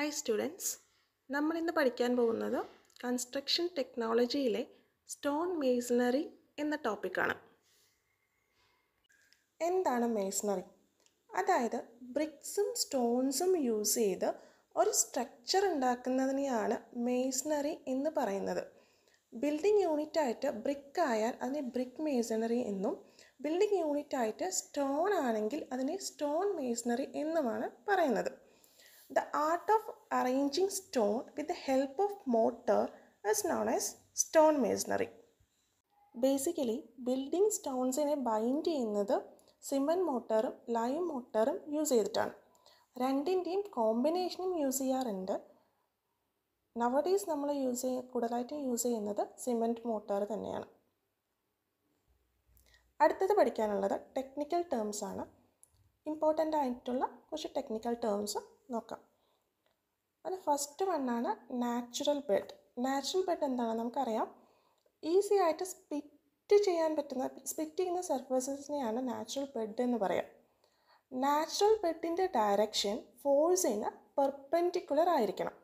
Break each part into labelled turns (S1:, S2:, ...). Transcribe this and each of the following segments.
S1: Hi students നമ്മൾ ഇന്ന് പഠിക്കാൻ പോകുന്നത് കൺസ്ട്രക്ഷൻ ടെക്നോളജിയിലെ സ്റ്റോൺ മേസണറി എന്ന ടോപ്പിക്കാണ് എന്താണ് മേസണറി അതായത് ബ്രിക്സും സ്റ്റോൺസും യൂസ് ചെയ്ത് ഒരു സ്ട്രക്ചർ ഉണ്ടാക്കുന്നതിനെയാണ് മേസണറി എന്ന് പറയുന്നത് ബിൽഡിംഗ് യൂണിറ്റ് ആയിട്ട് ബ്രിക്ക് ആയാൽ അതിനെ ബ്രിക്ക് മേസണറി എന്നും ബിൽഡിംഗ് യൂണിറ്റ് ആയിട്ട് സ്റ്റോൺ ആണെങ്കിൽ അതിനെ സ്റ്റോൺ മേസണറി എന്നുമാണ് പറയുന്നത് the art of arranging stone with the help of motor is known as stone masonry. Basically building സ്റ്റോൺസിനെ bind ചെയ്യുന്നത് സിമൻ മോട്ടറും ലൈം മോട്ടറും യൂസ് ചെയ്തിട്ടാണ് രണ്ടിൻ്റെയും കോമ്പിനേഷനും യൂസ് ചെയ്യാറുണ്ട് നവഡേയ്സ് നമ്മൾ യൂസ് ചെയ്യ കൂടുതലായിട്ടും യൂസ് ചെയ്യുന്നത് സിമൻറ്റ് മോട്ടർ തന്നെയാണ് അടുത്തത് പഠിക്കാനുള്ളത് ടെക്നിക്കൽ ടേംസ് ആണ് ഇമ്പോർട്ടൻ്റ് ആയിട്ടുള്ള കുറച്ച് ടെക്നിക്കൽ ടേംസ് നോക്കാം അത് ഫസ്റ്റ് വണ്ണാണ് നാച്ചുറൽ ബെഡ് നാച്ചുറൽ ബെഡ് എന്താണ് നമുക്കറിയാം ഈസി ആയിട്ട് സ്പിറ്റ് ചെയ്യാൻ പറ്റുന്ന സ്പിറ്റ് ചെയ്യുന്ന സർഫസസിനെയാണ് നാച്ചുറൽ ബെഡ് എന്ന് പറയാം നാച്ചുറൽ ബെഡിൻ്റെ ഡയറക്ഷൻ ഫോഴ്സ് ചെയ്യുന്ന പെർപെൻഡിക്കുലർ ആയിരിക്കണം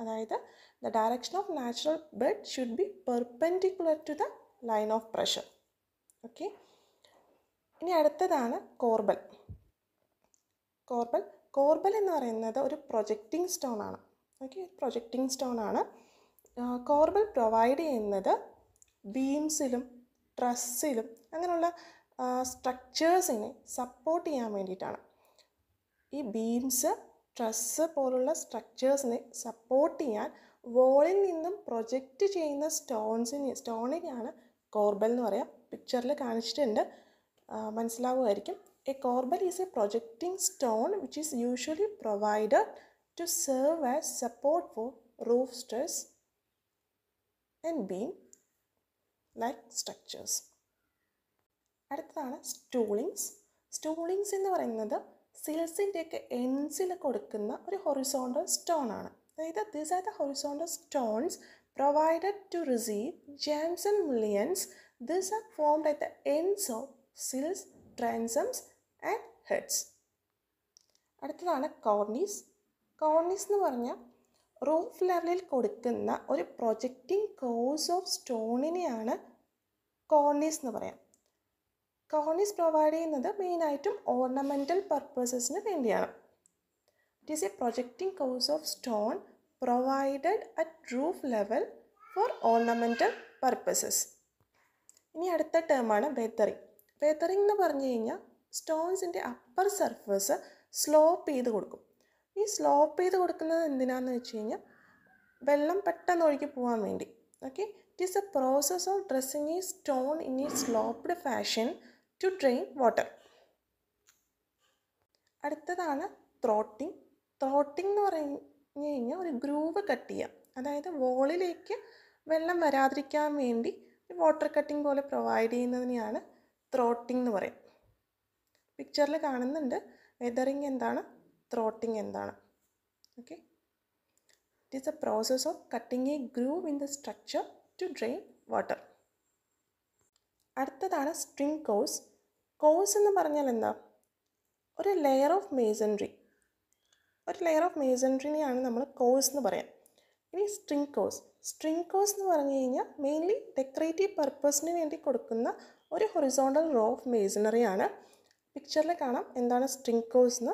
S1: അതായത് the direction of natural bed should be perpendicular to the line of pressure okay ഇനി അടുത്തതാണ് കോർബൽ കോർബൽ കോർബൽ എന്ന് പറയുന്നത് ഒരു പ്രൊജക്റ്റിംഗ് സ്റ്റോൺ ആണ് ഓക്കെ പ്രൊജക്റ്റിംഗ് സ്റ്റോൺ ആണ് കോർബൽ പ്രൊവൈഡ് ചെയ്യുന്നത് ബീംസിലും ട്രസ്സിലും അങ്ങനെയുള്ള സ്ട്രക്ചേഴ്സിനെ സപ്പോർട്ട് ചെയ്യാൻ വേണ്ടിയിട്ടാണ് ഈ ബീംസ് ട്രസ് പോലുള്ള സ്ട്രക്ചേഴ്സിനെ സപ്പോർട്ട് ചെയ്യാൻ വോളിൽ നിന്നും പ്രൊജക്റ്റ് ചെയ്യുന്ന സ്റ്റോൺസിന് സ്റ്റോണിനെയാണ് കോർബൽ എന്ന് പറയുക പിക്ചറിൽ കാണിച്ചിട്ടുണ്ട് മനസ്സിലാവുമായിരിക്കും A corbel is a projecting stone which is usually provided to serve as support for roof struts and beam like structures. അടുത്തതാണ് സ്റ്റൂളിങ്സ് സ്റ്റൂളിങ്സ് എന്ന് പറയുന്നത് സിൽസിൻ്റെയൊക്കെ എൻസിൽ കൊടുക്കുന്ന ഒരു ഹൊറിസോണ്ടൽ സ്റ്റോൺ ആണ് അതായത് these are the horizontal stones provided to receive jambs and mullions these are formed at the ends of sills transoms and heads അടുത്തതാണ് cornice cornice എന്ന് പറഞ്ഞാൽ റൂഫ് ലെവലിൽ കൊടുക്കുന്ന ഒരു പ്രൊജക്റ്റിംഗ് കോഴ്സ് ഓഫ് സ്റ്റോണിനെയാണ് കോർണീസ് എന്ന് പറയാം കോർണീസ് പ്രൊവൈഡ് ചെയ്യുന്നത് മെയിനായിട്ടും ഓർണമെൻ്റൽ പർപ്പസസിന് വേണ്ടിയാണ് it is a projecting course of stone provided at roof level for ornamental purposes ഇനി അടുത്ത ടേമാണ് വെതറിങ് വെതറിങ് എന്ന് പറഞ്ഞു കഴിഞ്ഞാൽ സ്റ്റോൺസിൻ്റെ അപ്പർ സർഫസ് സ്ലോപ്പ് ചെയ്ത് കൊടുക്കും ഈ സ്ലോപ്പ് ചെയ്ത് കൊടുക്കുന്നത് എന്തിനാന്ന് വെച്ച് കഴിഞ്ഞാൽ വെള്ളം പെട്ടെന്ന് ഒഴുകി പോകാൻ വേണ്ടി okay it is a process of dressing ഈ സ്റ്റോൺ ഇൻ ഈ sloped fashion to drain water അടുത്തതാണ് ത്രോട്ടിങ് ത്രോട്ടിങ് എന്ന് പറഞ്ഞു കഴിഞ്ഞാൽ ഒരു ഗ്രൂവ് കട്ട് ചെയ്യുക അതായത് വോളിലേക്ക് വെള്ളം വരാതിരിക്കാൻ വേണ്ടി വാട്ടർ കട്ടിങ് പോലെ പ്രൊവൈഡ് ചെയ്യുന്നതിനെയാണ് ത്രോട്ടിങ് എന്ന് പറയുന്നത് പിക്ചറിൽ കാണുന്നുണ്ട് വെതറിങ് എന്താണ് ത്രോട്ടിങ് എന്താണ് okay it is a process of cutting a groove in the structure to drain water അടുത്തതാണ് സ്ട്രിങ് കോഴ്സ് കോഴ്സ് എന്ന് പറഞ്ഞാൽ എന്താ ഒരു ലെയർ ഓഫ് മേസൺറി ഒരു ലെയർ ഓഫ് മേസൺറിനെയാണ് നമ്മൾ കോഴ്സ് എന്ന് പറയാം ഇനി സ്ട്രിങ് കോഴ്സ് സ്ട്രിങ് കോഴ്സ് എന്ന് പറഞ്ഞു കഴിഞ്ഞാൽ മെയിൻലി ഡെക്കറേറ്റീവ് പർപ്പസിന് വേണ്ടി കൊടുക്കുന്ന ഒരു ഹൊറിസോണ്ടൽ റോ ഓഫ് മേസണറിയാണ് പിക്ചറിൽ കാണാം എന്താണ് സ്ട്രിങ് കോഴ്സ് എന്ന്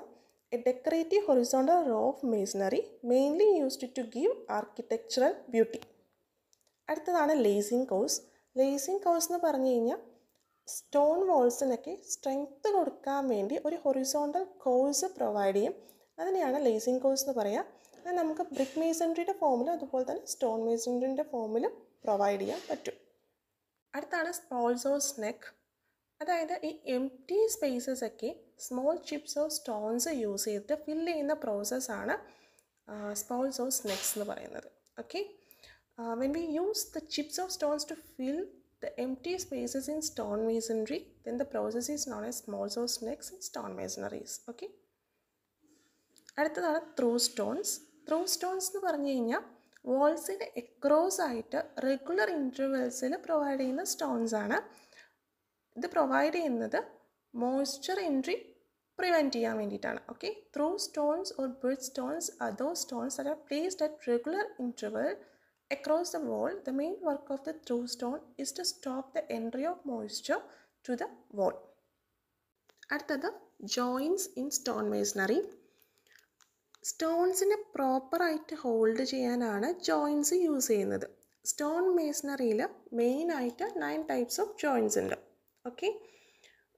S1: a decorative horizontal row of masonry mainly used to give architectural beauty അടുത്തതാണ് ലേസിങ് കോഴ്സ് ലേസിങ് കോഴ്സ് എന്ന് പറഞ്ഞു കഴിഞ്ഞാൽ സ്റ്റോൺ വോൾസിനൊക്കെ സ്ട്രെങ്ത് കൊടുക്കാൻ വേണ്ടി ഒരു ഹൊറിസോണ്ടൽ കോഴ്സ് പ്രൊവൈഡ് ചെയ്യും അതിനെയാണ് ലേസിങ് കോഴ്സ് എന്ന് പറയുക അത് നമുക്ക് ബ്രിക്ക് മേസൺറിയുടെ ഫോമിലും അതുപോലെ തന്നെ സ്റ്റോൺ മേസൺറിൻ്റെ ഫോമിലും പ്രൊവൈഡ് ചെയ്യാൻ പറ്റും അടുത്താണ് സ്പോൾസോസ് നെക്ക് അതായത് ഈ എം ടി സ്പേസസ് ഒക്കെ small chips of stones use ചെയ്തിട്ട് ഫില്ല് ചെയ്യുന്ന പ്രോസസ്സാണ് സ്പോൾസ് ഓഫ് സ്നെക്സ് എന്ന് പറയുന്നത് okay when we use the chips of stones to fill the empty spaces in stone masonry then the process is known as smalls of snecks in stone masonries okay അടുത്തതാണ് through stones through stones എന്ന് പറഞ്ഞു കഴിഞ്ഞാൽ വാൾസിന് across ആയിട്ട് regular ഇൻ്റർവെൽസിൽ provide ചെയ്യുന്ന stones ആണ് ഇത് പ്രൊവൈഡ് ചെയ്യുന്നത് മോയ്സ്ചർ എൻട്രി പ്രിവെൻറ്റ് ചെയ്യാൻ വേണ്ടിയിട്ടാണ് okay through stones or bridge stones അതോ stones are placed at regular interval across the wall the main work of the through stone is to stop the entry of moisture to the wall അടുത്തത് joints in stone masonry സ്റ്റോൺസിനെ പ്രോപ്പറായിട്ട് hold ചെയ്യാനാണ് joints use ചെയ്യുന്നത് stone മേസണറിയിൽ മെയിനായിട്ട് nine types of joints ഉണ്ട് Okay.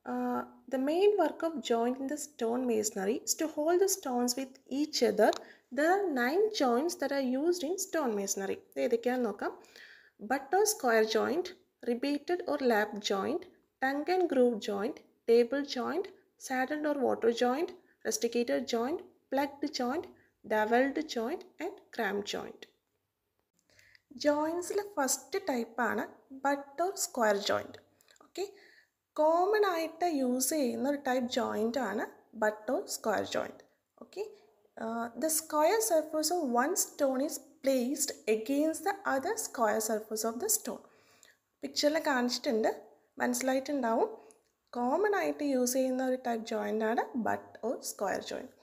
S1: Uh, the main work of jointing the stone masonry is to hold the stones with each other. There are nine joints that are used in stone masonry. ഏതൊക്കെയാണെന്ന് നോക്കാം butt or square joint rebated or lap joint tongue and groove joint table joint saddled or water joint rusticated joint plugged joint dowelled joint and cramp joint ജോയിൻസിലെ first ടൈപ്പാണ് butt or square joint okay common ആയിട്ട് use ചെയ്യുന്ന ഒരു type joint ആണ് butt or square joint okay the square surface of one stone is placed against the other square surface of the stone പിക്ചറിൽ കാണിച്ചിട്ടുണ്ട് മനസ്സിലായിട്ടുണ്ടാവും common ആയിട്ട് യൂസ് ചെയ്യുന്ന ഒരു ടൈപ്പ് ജോയിൻ്റ് ആണ് butt or square joint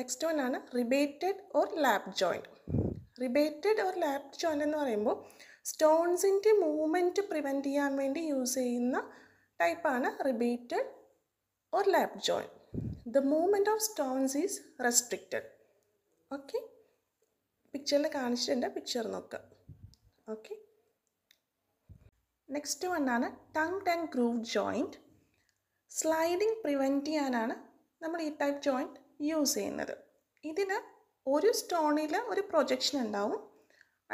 S1: next one ആണ് rebated or lap joint rebated or lap joint എന്ന് പറയുമ്പോൾ സ്റ്റോൺസിൻ്റെ മൂവ്മെൻറ്റ് പ്രിവെൻറ്റ് ചെയ്യാൻ വേണ്ടി യൂസ് ചെയ്യുന്ന ടൈപ്പാണ് rebated or lap joint the movement of stones is restricted okay പിക്ചറിൽ കാണിച്ചിട്ടുണ്ട് പിക്ചർ നോക്കുക ഓക്കെ നെക്സ്റ്റ് വണ്ണാണ് tongue tongue groove joint sliding prevent ചെയ്യാനാണ് നമ്മൾ ഈ ടൈപ്പ് ജോയിൻറ്റ് യൂസ് ചെയ്യുന്നത് ഇതിന് ഒരു സ്റ്റോണിൽ ഒരു പ്രൊജക്ഷൻ ഉണ്ടാവും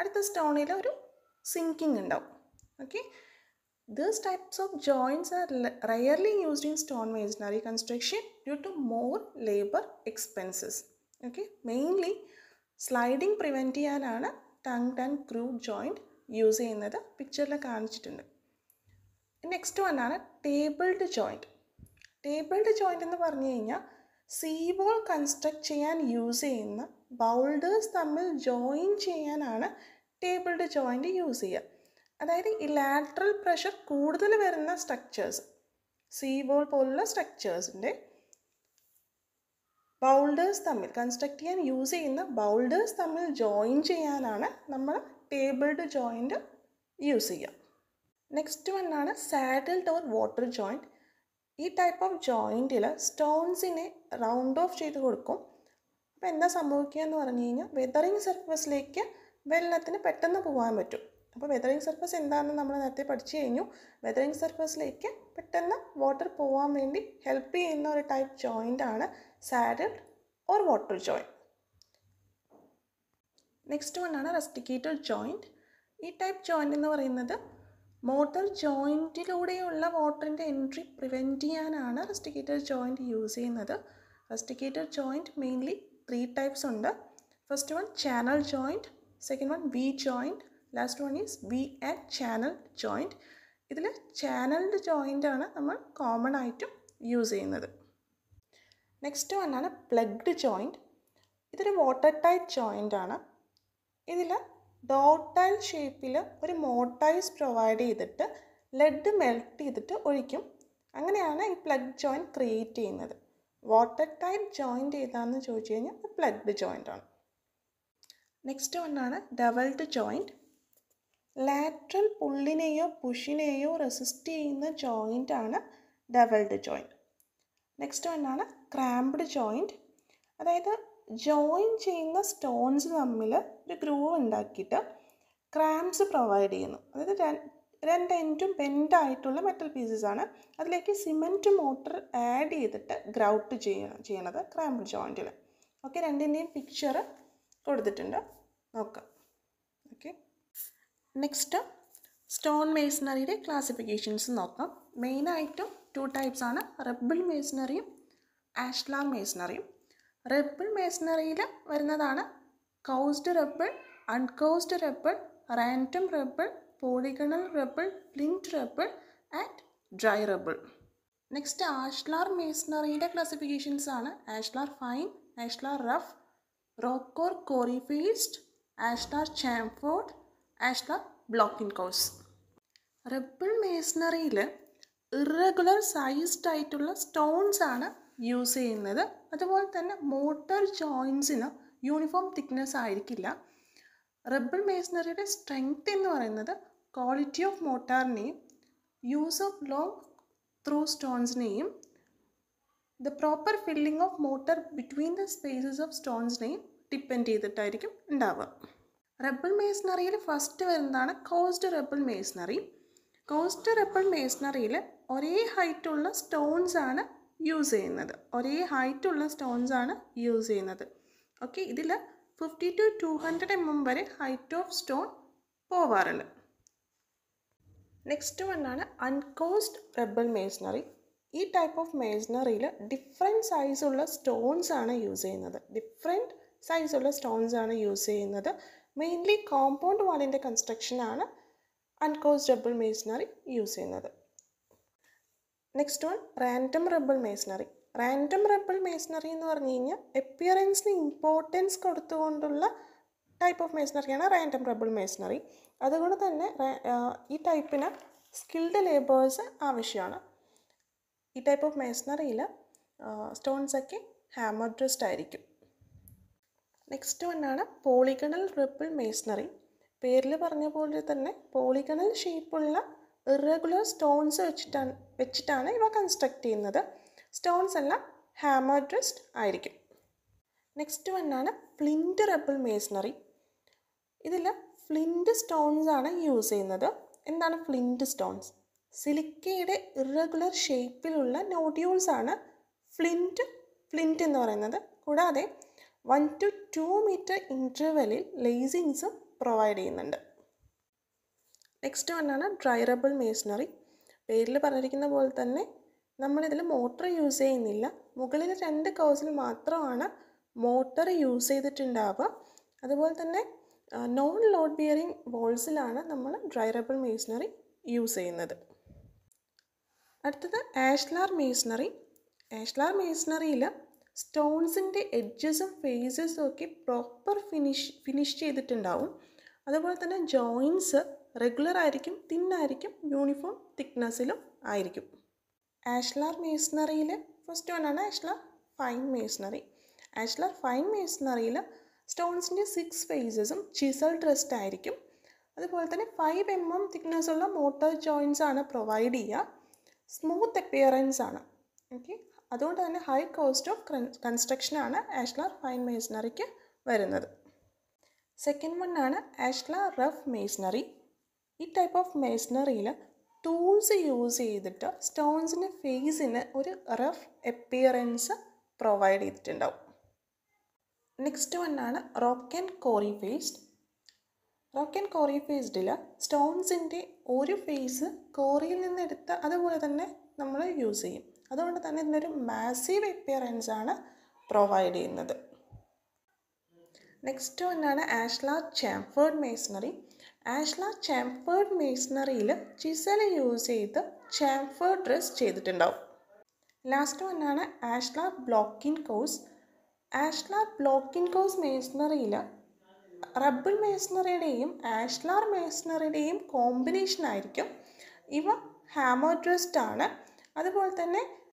S1: അടുത്ത സ്റ്റോണിൽ ഒരു സിങ്കിങ് ഉണ്ടാവും okay These types of joints are rarely used in stone masonry construction due to more labor expenses. Okay, mainly sliding prevent ചെയ്യാനാണ് tongue and groove joint use ചെയ്യുന്നത് പിക്ചറിൽ കാണിച്ചിട്ടുണ്ട് നെക്സ്റ്റ് വൺ ആണ് ടേബിൾഡ് ജോയിൻറ്റ് ടേബിൾഡ് ജോയിൻറ്റ് എന്ന് പറഞ്ഞു കഴിഞ്ഞാൽ sea wall construct ചെയ്യാൻ use ചെയ്യുന്ന ബൗൾഡേഴ്സ് തമ്മിൽ ജോയിൻ ചെയ്യാനാണ് ടേബിൾഡ് ജോയിൻറ്റ് യൂസ് ചെയ്യുക അതായത് ഈ ലാറ്ററൽ പ്രഷർ കൂടുതൽ വരുന്ന സ്ട്രക്ചേഴ്സ് സീ ബോൾ പോലുള്ള സ്ട്രക്ചേഴ്സിൻ്റെ ബൗൾഡേഴ്സ് തമ്മിൽ കൺസ്ട്രക്ട് ചെയ്യാൻ യൂസ് ചെയ്യുന്ന ബൗൾഡേഴ്സ് തമ്മിൽ ജോയിൻ ചെയ്യാനാണ് നമ്മൾ ടേബിൾഡ് ജോയിൻറ്റ് യൂസ് ചെയ്യുക നെക്സ്റ്റ് വൺ ആണ് ടോർ ഓർ വാട്ടർ ജോയിൻറ്റ് ഈ ടൈപ്പ് ഓഫ് ജോയിൻറ്റിൽ സ്റ്റോൺസിനെ റൗണ്ട് ഓഫ് ചെയ്ത് കൊടുക്കും അപ്പോൾ എന്താ സംഭവിക്കുക എന്ന് പറഞ്ഞു കഴിഞ്ഞാൽ വെതറിങ് സർഫസിലേക്ക് വെള്ളത്തിന് പെട്ടെന്ന് പോകാൻ പറ്റും അപ്പോൾ വെതറിങ് സർഫസ് എന്താണെന്ന് നമ്മൾ നേരത്തെ പഠിച്ചു കഴിഞ്ഞു വെതറിങ് സർഫസിലേക്ക് പെട്ടെന്ന് വാട്ടർ പോകാൻ വേണ്ടി ഹെൽപ്പ് ചെയ്യുന്ന ഒരു ടൈപ്പ് ജോയിൻ്റ് ആണ് saddle or water joint next one ആണ് റെസ്റ്റിക്കേറ്റഡ് ജോയിൻറ്റ് ഈ ടൈപ്പ് ജോയിൻ്റ് എന്ന് പറയുന്നത് മോട്ടർ ജോയിൻറ്റിലൂടെയുള്ള വാട്ടറിൻ്റെ എൻട്രി പ്രിവെൻറ്റ് ചെയ്യാനാണ് റെസ്റ്റിക്കേറ്റഡ് ജോയിൻറ്റ് യൂസ് ചെയ്യുന്നത് rusticated joint mainly three types ഉണ്ട് first one channel joint second one V joint last one is beaded channel joint ഇതിൽ channelled ആണ് നമ്മൾ കോമൺ ആയിട്ടും യൂസ് ചെയ്യുന്നത് നെക്സ്റ്റ് വണ്ണാണ് പ്ലഗ്ഡ് ജോയിൻറ്റ് ഇതൊരു വാട്ടർ ടൈറ്റ് ജോയിൻ്റ് ആണ് ഇതിൽ ഡോട്ടൈൽ ഷേപ്പിൽ ഒരു മോട്ടൈസ് പ്രൊവൈഡ് ചെയ്തിട്ട് ലെഡ് മെൽറ്റ് ചെയ്തിട്ട് ഒഴിക്കും അങ്ങനെയാണ് ഈ പ്ലഗ് ജോയിൻറ്റ് ക്രിയേറ്റ് ചെയ്യുന്നത് വാട്ടർ ടൈറ്റ് ജോയിൻ്റ് ഏതാണെന്ന് ചോദിച്ചു കഴിഞ്ഞാൽ പ്ലഗ്ഡ് ജോയിൻ്റ് ആണ് നെക്സ്റ്റ് വണ്ണാണ് ഡബിൾഡ് ജോയിൻറ്റ് ലാറ്ററൽ പുള്ളിനെയോ പുഷിനെയോ റെസിസ്റ്റ് ചെയ്യുന്ന ജോയിൻ്റ് ആണ് ഡബിൾഡ് ജോയിൻറ്റ് നെക്സ്റ്റ് വണ്ണാണ് ക്രാമ്പ്ഡ് ജോയിൻറ്റ് അതായത് ജോയിൻ ചെയ്യുന്ന സ്റ്റോൺസ് തമ്മിൽ ഒരു ഗ്രൂവ് ഉണ്ടാക്കിയിട്ട് ക്രാംസ് പ്രൊവൈഡ് ചെയ്യുന്നു അതായത് രണ്ട് എൻറ്റും ബെൻഡായിട്ടുള്ള മെറ്റൽ പീസസ് ആണ് അതിലേക്ക് സിമെൻറ്റ് മോട്ടർ ആഡ് ചെയ്തിട്ട് ഗ്രൗട്ട് ചെയ്യണം ചെയ്യണത് ക്രാമ്പിൾ ജോയിൻറ്റിൽ ഓക്കെ രണ്ടിൻ്റെയും പിക്ചർ കൊടുത്തിട്ടുണ്ട് നോക്കാം നെക്സ്റ്റ് സ്റ്റോൺ മേസണറിയുടെ ക്ലാസിഫിക്കേഷൻസ് നോക്കാം മെയിനായിട്ടും ടു ടൈപ്സ് ആണ് റബ്ബിൾ മേസണറിയും ആഷ്ലാ മേസണറിയും റബ്ബിൾ മേസണറിയിൽ വരുന്നതാണ് coursed rubble uncoursed rubble random rubble polygonal rubble linked rubble and dry rubble next ashlar മേസണറിയുടെ ക്ലാസിഫിക്കേഷൻസ് ആണ് ashlar fine ashlar rough rock or quarry faced ashlar chamfered as the block in course rubble മേസണറിയിൽ irregular sized ആയിട്ടുള്ള stones ആണ് use ചെയ്യുന്നത് അതുപോലെ തന്നെ mortar ജോയിൻസിന് uniform thickness ആയിരിക്കില്ല റബ്ബിൾ മേസണറിയുടെ സ്ട്രെങ്ത് എന്ന് പറയുന്നത് ക്വാളിറ്റി ഓഫ് മോട്ടാറിനെയും യൂസ് ഓഫ് ലോങ് ത്രൂ സ്റ്റോൺസിനെയും the proper filling of mortar between the spaces of സ്റ്റോൺസിനെയും ഡിപ്പെൻഡ് ചെയ്തിട്ടായിരിക്കും ഉണ്ടാവുക റബ്ബിൾ മേസ്നറിയിൽ ഫസ്റ്റ് വരുന്നതാണ് coursed rubble masonry coursed rubble മേസ്നറിയിൽ ഒരേ ഹൈറ്റുള്ള സ്റ്റോൺസ് ആണ് യൂസ് ചെയ്യുന്നത് ഒരേ ഹൈറ്റുള്ള സ്റ്റോൺസ് ആണ് യൂസ് ചെയ്യുന്നത് ഓക്കെ ഇതിൽ fifty to two hundred M M വരെ ഹൈറ്റ് ഓഫ് സ്റ്റോൺ പോവാറുണ്ട് നെക്സ്റ്റ് വണ്ണാണ് അൺകോസ്ഡ് റബ്ബൽ മേസ്നറി ഈ ടൈപ്പ് ഓഫ് മേസ്നറിയിൽ ഡിഫറെൻറ്റ് സൈസുള്ള സ്റ്റോൺസ് ആണ് യൂസ് ചെയ്യുന്നത് ഡിഫറെൻറ്റ് സൈസുള്ള സ്റ്റോൺസ് ആണ് യൂസ് ചെയ്യുന്നത് മെയിൻലി കോമ്പൗണ്ട് വാളിൻ്റെ കൺസ്ട്രക്ഷനാണ് അൺകോസ് റബ്ബിൾ മേസണറി യൂസ് ചെയ്യുന്നത് next one random rubble masonry random rubble masonry എന്ന് പറഞ്ഞു കഴിഞ്ഞാൽ എപ്പിയറൻസിന് ഇമ്പോർട്ടൻസ് കൊടുത്തുകൊണ്ടുള്ള ടൈപ്പ് ഓഫ് മേസണറിയാണ് റാൻഡം റബ്ബിൾ മേസണറി അതുകൊണ്ട് തന്നെ ഈ ടൈപ്പിന് സ്കിൽഡ് ലേബേഴ്സ് ആവശ്യമാണ് ഈ ടൈപ്പ് ഓഫ് മേസണറിയിൽ സ്റ്റോൺസൊക്കെ ഹാമർ ഡ്രസ്ഡ് ആയിരിക്കും നെക്സ്റ്റ് വണ്ണാണ് പോളിഗണൽ റിപ്പിൾ മേസണറി പേരിൽ പറഞ്ഞ പോലെ തന്നെ പോളിഗണൽ ഷേപ്പുള്ള ഇറഗുലർ സ്റ്റോൺസ് വെച്ചിട്ടാണ് വെച്ചിട്ടാണ് ഇവ കൺസ്ട്രക്ട് ചെയ്യുന്നത് സ്റ്റോൺസ് എല്ലാം ഹാമർ ഡ്രസ്റ്റ് ആയിരിക്കും നെക്സ്റ്റ് വണ്ണാണ് ഫ്ലിൻറ്റ് റെബിൾ മേസണറി ഇതിൽ ഫ്ലിൻറ്റ് സ്റ്റോൺസ് ആണ് യൂസ് ചെയ്യുന്നത് എന്താണ് ഫ്ലിൻറ്റ് സ്റ്റോൺസ് സിലിക്കയുടെ ഇറഗുലർ ഷേപ്പിലുള്ള നോഡ്യൂൾസ് ആണ് ഫ്ലിൻറ്റ് ഫ്ലിൻറ്റ് എന്ന് പറയുന്നത് കൂടാതെ വൺ ടു ടു മീറ്റർ ഇൻ്റർവെലിൽ ലേസിങ്സ് പ്രൊവൈഡ് ചെയ്യുന്നുണ്ട് നെക്സ്റ്റ് വണ്ണാണ് ഡ്രൈറബിൾ മേസണറി പേരിൽ പറഞ്ഞിരിക്കുന്ന പോലെ തന്നെ നമ്മളിതിൽ മോട്ടർ യൂസ് ചെയ്യുന്നില്ല മുകളിൽ രണ്ട് കൗസിൽ മാത്രമാണ് മോട്ടർ യൂസ് ചെയ്തിട്ടുണ്ടാവുക അതുപോലെ തന്നെ നോൺ ലോഡ് ബിയറിംഗ് വോൾസിലാണ് നമ്മൾ ഡ്രൈറബിൾ മേസണറി യൂസ് ചെയ്യുന്നത് അടുത്തത് ആഷ്ലാർ മേസണറി ആഷ്ലാർ മേഷനറിയിൽ സ്റ്റോൺസിൻ്റെ എഡ്ജസും ഫേസസും ഒക്കെ പ്രോപ്പർ ഫിനിഷ് ഫിനിഷ് ചെയ്തിട്ടുണ്ടാവും അതുപോലെ തന്നെ ജോയിൻസ് റെഗുലർ ആയിരിക്കും തിന്നായിരിക്കും യൂണിഫോം തിക്നെസ്സിലും ആയിരിക്കും ആഷ്ലാർ മേസ്നറിയിൽ ഫസ്റ്റ് വണ്ണാണ് ashlar fine masonry ashlar fine മേസ്നറിയിൽ സ്റ്റോൺസിൻ്റെ സിക്സ് ഫേസസും ചിസൽ ഡ്രസ്ഡ് ആയിരിക്കും അതുപോലെ തന്നെ ഫൈവ് എം എം തിക്നെസ്സുള്ള മോട്ടർ ജോയിൻസ് ആണ് പ്രൊവൈഡ് ചെയ്യുക സ്മൂത്ത് അപ്പിയറൻസ് ആണ് ഓക്കെ അതുകൊണ്ട് തന്നെ ഹൈ കോസ്റ്റ് ഓഫ് കൺസ്ട്രക്ഷനാണ് ആഷ്ലർ ഫൈൻ മേസണറിക്ക് വരുന്നത് സെക്കൻഡ് വൺ ആണ് ആഷ്ല റഫ് മേസണറി ഈ ടൈപ്പ് ഓഫ് മേസണറിയിൽ ടൂൾസ് യൂസ് ചെയ്തിട്ട് സ്റ്റോൺസിന് ഫേസിന് ഒരു റഫ് എപ്പിയറൻസ് പ്രൊവൈഡ് ചെയ്തിട്ടുണ്ടാവും നെക്സ്റ്റ് വൺ ആണ് rock and quarry faced rock and quarry ഫേസ്ഡിൽ സ്റ്റോൺസിൻ്റെ ഒരു ഫേസ് കോറിയിൽ നിന്നെടുത്ത് അതുപോലെ തന്നെ നമ്മൾ യൂസ് ചെയ്യും അതുകൊണ്ട് തന്നെ ഇതിനൊരു മാസീവ് അപ്പിയറൻസ് ആണ് പ്രൊവൈഡ് ചെയ്യുന്നത് നെക്സ്റ്റ് ഒന്നാണ് ashlar chamfered masonry ashlar chamfered മേസണറിയിൽ ചിസൽ യൂസ് ചെയ്ത് ചാംഫേർഡ് ഡ്രസ് ചെയ്തിട്ടുണ്ടാവും ലാസ്റ്റ് വന്നാണ് ashlar block in course ashlar block in course മേസണറിയിൽ റബ്ബിൾ മേസണറിയുടെയും ആഷ്ലാർ മേസണറിയുടെയും കോമ്പിനേഷൻ ആയിരിക്കും ഇവ ഹാമർ ഡ്രസ്ഡ് ആണ് അതുപോലെ തന്നെ